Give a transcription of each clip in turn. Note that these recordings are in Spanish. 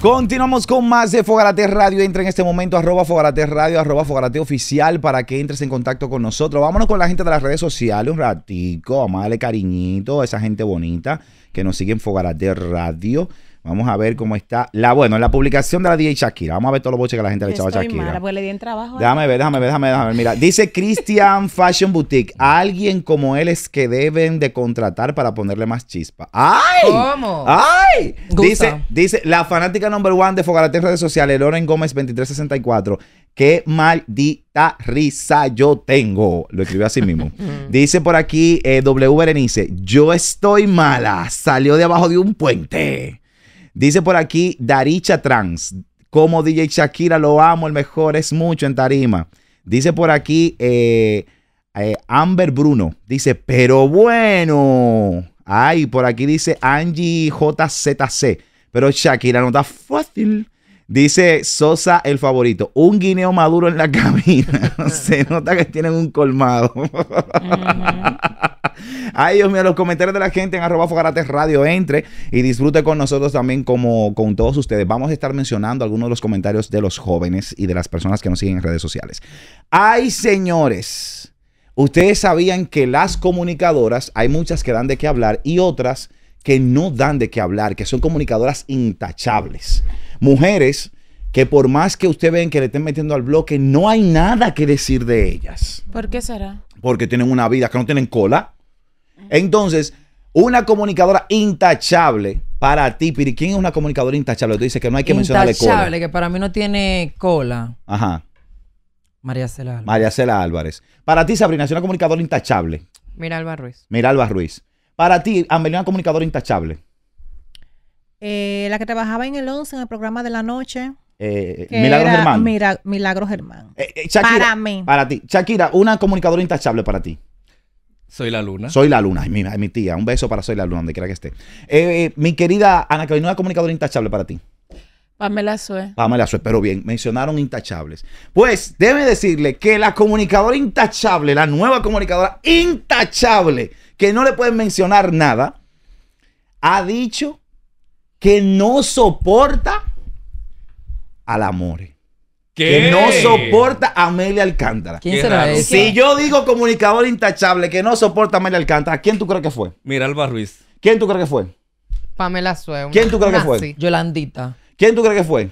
Continuamos con más de Fogarate Radio. Entra en este momento arroba Fogarate Radio, arroba Fogarate Oficial para que entres en contacto con nosotros. Vámonos con la gente de las redes sociales un ratico, darle cariñito esa gente bonita que nos siguen Fogarate de Radio. Vamos a ver cómo está. La, bueno, la publicación de la DJ Shakira. Vamos a ver todos los boches que la gente le echaba a Shakira. Pues, déjame ver, déjame ver, déjame, ver. Mira, dice Christian Fashion Boutique. Alguien como él es que deben de contratar para ponerle más chispa. ¡Ay! ¿Cómo? ¡Ay! Dice, dice la fanática number one de Fogarate en redes sociales, Loren Gómez 2364. Qué maldita risa yo tengo. Lo escribió así mismo. Mm. Dice por aquí eh, W Berenice, yo estoy mala, salió de abajo de un puente. Dice por aquí Daricha Trans, como DJ Shakira, lo amo, el mejor es mucho en tarima. Dice por aquí eh, eh, Amber Bruno, dice, pero bueno. Ay, por aquí dice Angie JZC, pero Shakira no está fácil. Dice Sosa el favorito, un guineo maduro en la cabina. Se nota que tienen un colmado. Ay, Dios mío, los comentarios de la gente en arroba Radio entre y disfrute con nosotros también como con todos ustedes. Vamos a estar mencionando algunos de los comentarios de los jóvenes y de las personas que nos siguen en redes sociales. Ay, señores, ustedes sabían que las comunicadoras, hay muchas que dan de qué hablar y otras que no dan de qué hablar, que son comunicadoras intachables. Mujeres que por más que usted ven que le estén metiendo al bloque, no hay nada que decir de ellas. ¿Por qué será? Porque tienen una vida que no tienen cola. Entonces, una comunicadora intachable para ti, Piri. ¿Quién es una comunicadora intachable? Tú dices que no hay que mencionarle cola. Intachable, que para mí no tiene cola. Ajá. María Cela Álvarez. María Cela Álvarez. Para ti, Sabrina, es una comunicadora intachable. Miralba Ruiz. Miralba Ruiz. Para ti, Amelia, una comunicadora intachable. Eh, la que trabajaba en el 11 en el programa de la noche. Eh, eh, Milagros Germán. Mira, Milagros Germán. para mí. Para ti. Shakira, una comunicadora intachable para ti. Soy la luna. Soy la luna. mi tía. Un beso para Soy la luna, donde quiera que esté. mi querida Ana Carolina, una comunicadora intachable para ti. Pamela Sue. Pamela Sue, pero bien, mencionaron intachables. Pues debe decirle que la comunicadora intachable, la nueva comunicadora intachable, que no le pueden mencionar nada, ha dicho que no soporta al amor. Que no soporta a Amelia Alcántara. ¿Quién será Si yo digo comunicador intachable que no soporta a Amelia Alcántara, ¿quién tú crees que fue? Miralba Ruiz. ¿Quién tú crees que fue? Pamela Sue. ¿Quién tú crees que fue? Yolandita. ¿Quién tú crees que fue?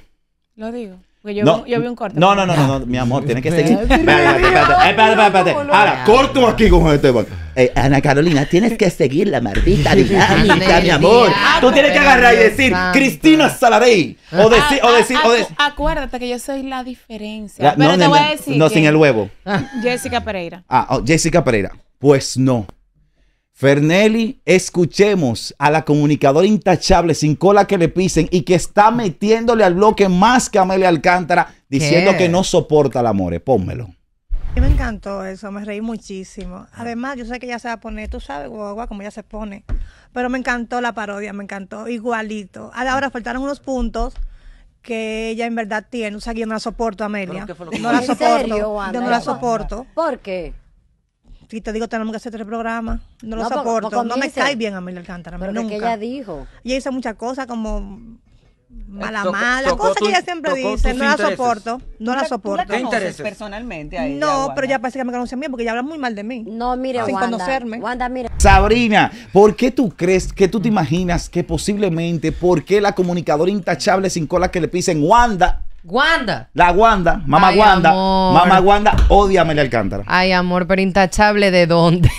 Lo digo. Porque yo, vi, un corte. No, no, no, no, mi amor, tienes que seguir. Espérate, espérate, espérate, espérate. Ahora, corto aquí con este eh, Ana Carolina, tienes que seguir la maldita dinámica, mi amor. Tú tienes que agarrar y decir, Cristina Salarey. O ah, decir, o ah, decir, o ah, decir. Acuérdate que yo soy la diferencia. Pero te voy a decir. No, sin el huevo. Jessica Pereira. Ah, oh, Jessica Pereira. Pues no. Fernelli, escuchemos a la comunicadora intachable sin cola que le pisen y que está metiéndole al bloque más que Amelia Alcántara diciendo que no soporta el amor. Pónmelo. me encantó eso, me reí muchísimo. Ah. Además, yo sé que ya se va a poner, tú sabes, guagua, como ya se pone. Pero me encantó la parodia, me encantó, igualito. Ah, ahora faltaron unos puntos que ella en verdad tiene. O sea, que yo no la soporto, Amelia. No la soporto. no la soporto. ¿Por qué? Si te digo, tenemos que hacer tres programas. No, lo soporto, no me cae bien a mí la Alcántara. Pero nunca. Que ella dijo. Ella hizo muchas cosas como mala mala, cosas que ella siempre dice, no la soporto, no la soporto. personalmente a ella, No, pero ya parece que me conocen bien porque ella habla muy mal de mí. No, mire, Wanda, Wanda, mira. Sabrina, ¿por qué tú crees, que tú te imaginas que posiblemente, por qué la comunicadora intachable sin cola que le pisen Wanda Wanda. La Wanda, mamá Wanda. Mamá Wanda odia a Amelia Alcántara. Ay, amor, pero intachable de dónde.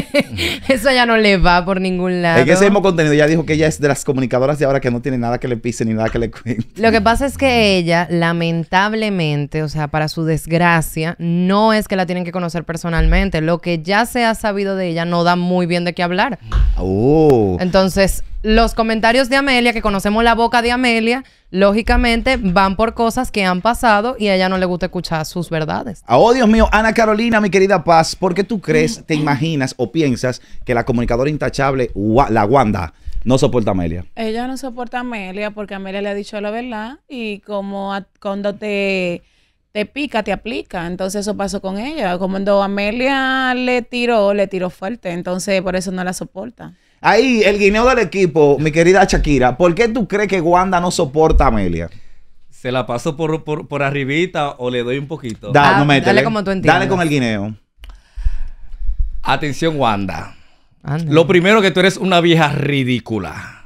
Eso ya no le va por ningún lado. Es que ese mismo contenido ya dijo que ella es de las comunicadoras y ahora que no tiene nada que le pise ni nada que le cuente. Lo que pasa es que ella, lamentablemente, o sea, para su desgracia, no es que la tienen que conocer personalmente. Lo que ya se ha sabido de ella no da muy bien de qué hablar. Oh. Entonces, los comentarios de Amelia, que conocemos la boca de Amelia, lógicamente van por cosas que han pasado y a ella no le gusta escuchar sus verdades. Oh, Dios mío, Ana Carolina, mi querida Paz, ¿por qué tú crees, te imaginas o piensas que la comunicadora intachable, la Wanda, no soporta a Amelia? Ella no soporta a Amelia porque Amelia le ha dicho la verdad y como cuando te te pica, te aplica. Entonces eso pasó con ella. Como cuando Amelia le tiró, le tiró fuerte. Entonces por eso no la soporta. Ahí, el guineo del equipo, mi querida Shakira, ¿por qué tú crees que Wanda no soporta a Amelia? Se la paso por, por, arribita o le doy un poquito. Ah, no Dale como tú entiendes. Dale con el guineo. Atención, Wanda. Lo primero que tú eres una vieja ridícula.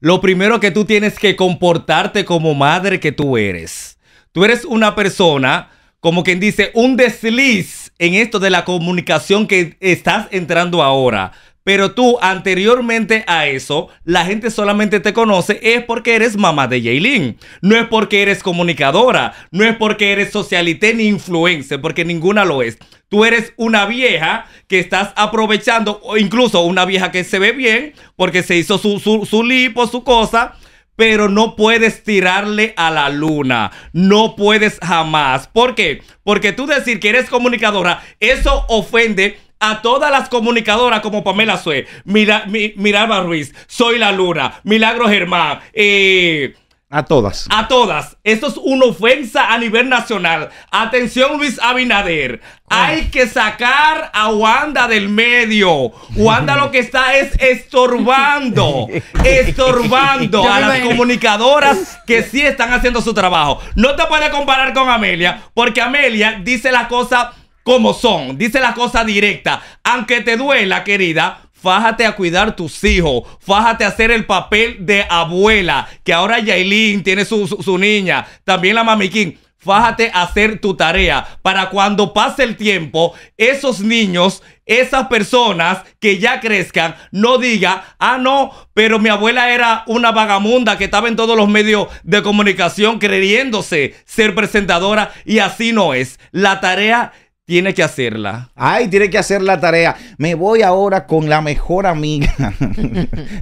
Lo primero que tú tienes que comportarte como madre que tú eres tú eres una persona, como quien dice, un desliz en esto de la comunicación que estás entrando ahora. Pero tú, anteriormente a eso, la gente solamente te conoce es porque eres mamá de Jaylin. No es porque eres comunicadora, no es porque eres socialité ni influencer, porque ninguna lo es. Tú eres una vieja que estás aprovechando, o incluso una vieja que se ve bien porque se hizo su lipo, su cosa pero no puedes tirarle a la luna. No puedes jamás. ¿Por qué? Porque tú decir que eres comunicadora, eso ofende a todas las comunicadoras como Pamela Sue, Mira, Miralba Ruiz, Soy la Luna, Milagro Germán, eh, a todas. A todas. Esto es una ofensa a nivel nacional. Atención, Luis Abinader. Ah. Hay que sacar a Wanda del medio. Wanda lo que está es estorbando. estorbando a las comunicadoras que sí están haciendo su trabajo. No te puedes comparar con Amelia, porque Amelia dice las cosas como son. Dice la cosa directa. Aunque te duela, querida, Fájate a cuidar tus hijos. Fájate a hacer el papel de abuela. Que ahora Yailin tiene su, su, niña. También la mamiquín. Fájate a hacer tu tarea para cuando pase el tiempo, esos niños, esas personas que ya crezcan, no diga ah, no, pero mi abuela era una vagamunda que estaba en todos los medios de comunicación creyéndose ser presentadora y así no es. La tarea tiene que hacerla. Ay, tiene que hacer la tarea. Me voy ahora con la mejor amiga.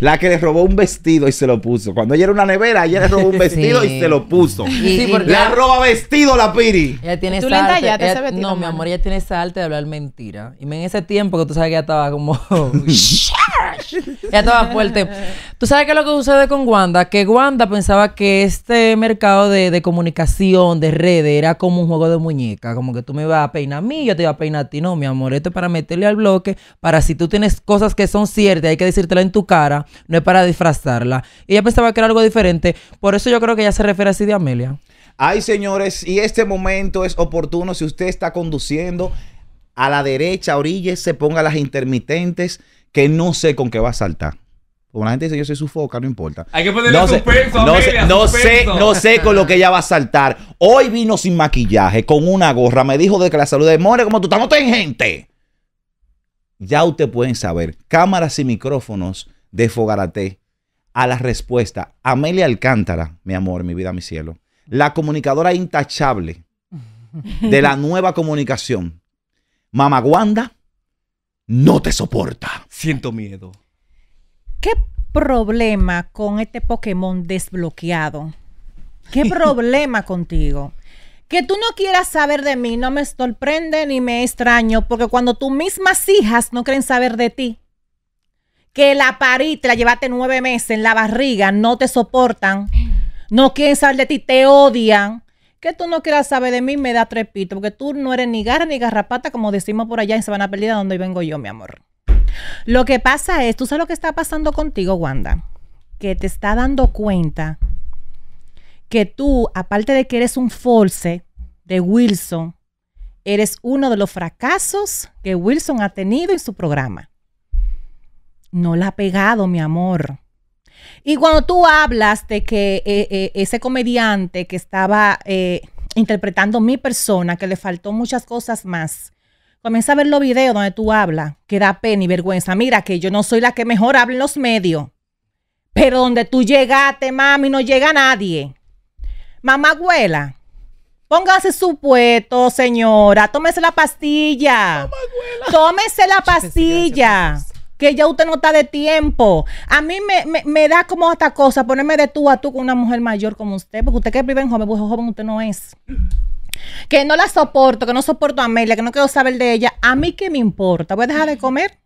la que le robó un vestido y se lo puso. Cuando ella era una nevera, ella le robó un vestido y se lo puso. Sí, la roba vestido la Piri. Ella tiene esa no, mi amor, ella tiene esa arte de hablar mentira. Y en ese tiempo que tú sabes que ella estaba como... ya estaba fuerte. ¿Tú sabes qué es lo que sucede con Wanda? Que Wanda pensaba que este mercado de, comunicación, de redes, era como un juego de muñeca. Como que tú me vas a peinar a mí, yo te voy a peinar a ti. No, mi amor, esto es para meterle al bloque, para si tú tienes cosas que son ciertas, hay que decírtela en tu cara, no es para disfrazarla. Y ella pensaba que era algo diferente. Por eso yo creo que ella se refiere así de Amelia. Ay, señores, y este momento es oportuno si usted está conduciendo a la derecha, orillas se ponga las intermitentes que no sé con qué va a saltar. Como la gente dice, yo soy sufoca, no importa. Hay que ponerle no sé, no, sé, con lo que ella va a saltar. Hoy vino sin maquillaje, con una gorra. Me dijo de que la salud de More, como tú estamos en gente. Ya ustedes pueden saber. Cámaras y micrófonos de Fogarate a la respuesta. Amelia Alcántara, mi amor, mi vida, mi cielo. La comunicadora intachable de la nueva comunicación. Mamaguanda no te soporta. Siento miedo. ¿Qué problema con este Pokémon desbloqueado? ¿Qué problema contigo? Que tú no quieras saber de mí no me sorprende ni me extraño, porque cuando tus mismas hijas no quieren saber de ti, que la te la llevaste nueve meses en la barriga, no te soportan, no quieren saber de ti, te odian, que tú no quieras saber de mí me da trepito, porque tú no eres ni garra ni garrapata, como decimos por allá en Sabana Perdida, donde vengo yo, mi amor. Lo que pasa es, tú sabes lo que está pasando contigo, Wanda, que te está dando cuenta que tú, aparte de que eres un false de Wilson, eres uno de los fracasos que Wilson ha tenido en su programa. No la ha pegado, mi amor. Y cuando tú hablas de que eh, eh, ese comediante que estaba eh, interpretando mi persona, que le faltó muchas cosas más, comienza a ver los videos donde tú hablas, que da pena y vergüenza. Mira, que yo no soy la que mejor habla en los medios, pero donde tú llegaste, mami, no llega nadie. Mamá, abuela. Póngase su puesto, señora. Tómese la pastilla. Mamá, Tómese la pastilla que ya usted no está de tiempo. A mí me, da como hasta cosa ponerme de tú a tú con una mujer mayor como usted, porque usted que vive en joven, pues joven usted no es que no la soporto, que no soporto a Amelia, que no quiero saber de ella, a mí qué me importa. Voy a dejar de comer,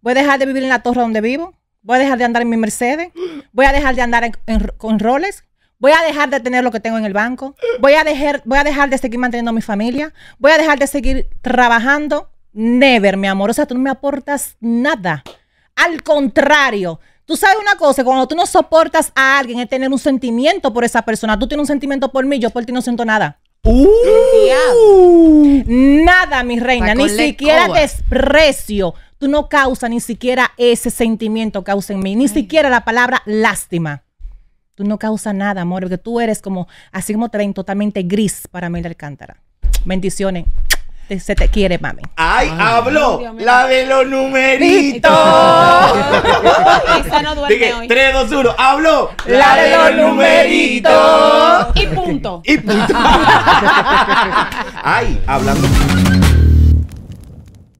voy a dejar de vivir en la torre donde vivo, voy a dejar de andar en mi Mercedes, voy a dejar de andar con roles, voy a dejar de tener lo que tengo en el banco, voy a, dejar, voy a dejar de seguir manteniendo a mi familia, voy a dejar de seguir trabajando Never, mi amor. O sea, tú no me aportas nada. Al contrario, tú sabes una cosa, cuando tú no soportas a alguien es tener un sentimiento por esa persona. Tú tienes un sentimiento por mí, yo por ti no siento nada. ¡Uh! nada, mi reina. Ni siquiera desprecio. Tú no causas ni siquiera ese sentimiento causa en mí. Ni siquiera la palabra lástima. Tú no causas nada, amor, porque tú eres como, así como te totalmente gris para mí la alcántara. Bendiciones se te quiere, mami. ¡Ay, Ay habló! ¡La de los numeritos! Esa no duerme hoy. 3, 2, 1, ¡habló! ¡La, de los numeritos! Y punto. Y punto. ¡Ay, hablando!